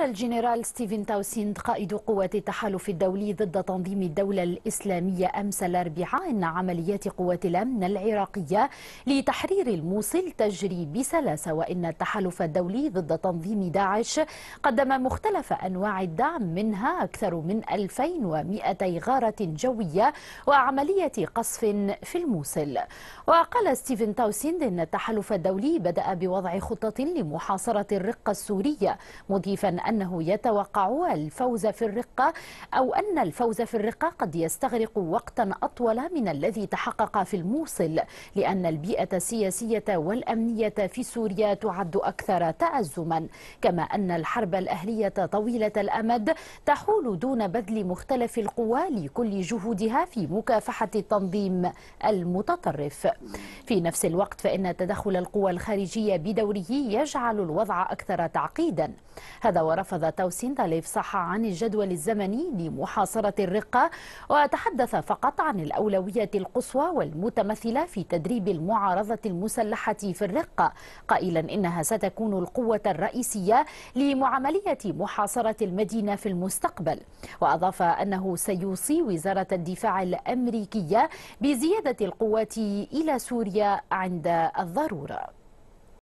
قال الجنرال ستيفن تاوسيند قائد قوات التحالف الدولي ضد تنظيم الدولة الإسلامية أمس الأربعاء أن عمليات قوات الأمن العراقية لتحرير الموصل تجري بسلاسة وإن التحالف الدولي ضد تنظيم داعش قدم مختلف أنواع الدعم منها أكثر من 2200 غارة جوية وعملية قصف في الموصل وقال ستيفن تاوسيند أن التحالف الدولي بدأ بوضع خطة لمحاصرة الرقة السورية مضيفا أنه يتوقع الفوز في الرقة أو أن الفوز في الرقة قد يستغرق وقتا أطول من الذي تحقق في الموصل لأن البيئة السياسية والأمنية في سوريا تعد أكثر تأزما كما أن الحرب الأهلية طويلة الأمد تحول دون بذل مختلف القوى لكل جهودها في مكافحة التنظيم المتطرف في نفس الوقت فإن تدخل القوى الخارجية بدوره يجعل الوضع أكثر تعقيدا هذا ورفض توسين تاليف صح عن الجدول الزمني لمحاصرة الرقة وتحدث فقط عن الأولوية القصوى والمتمثلة في تدريب المعارضة المسلحة في الرقة قائلا إنها ستكون القوة الرئيسية لمعاملية محاصرة المدينة في المستقبل وأضاف أنه سيوصي وزارة الدفاع الأمريكية بزيادة القوات إلى سوريا عند الضرورة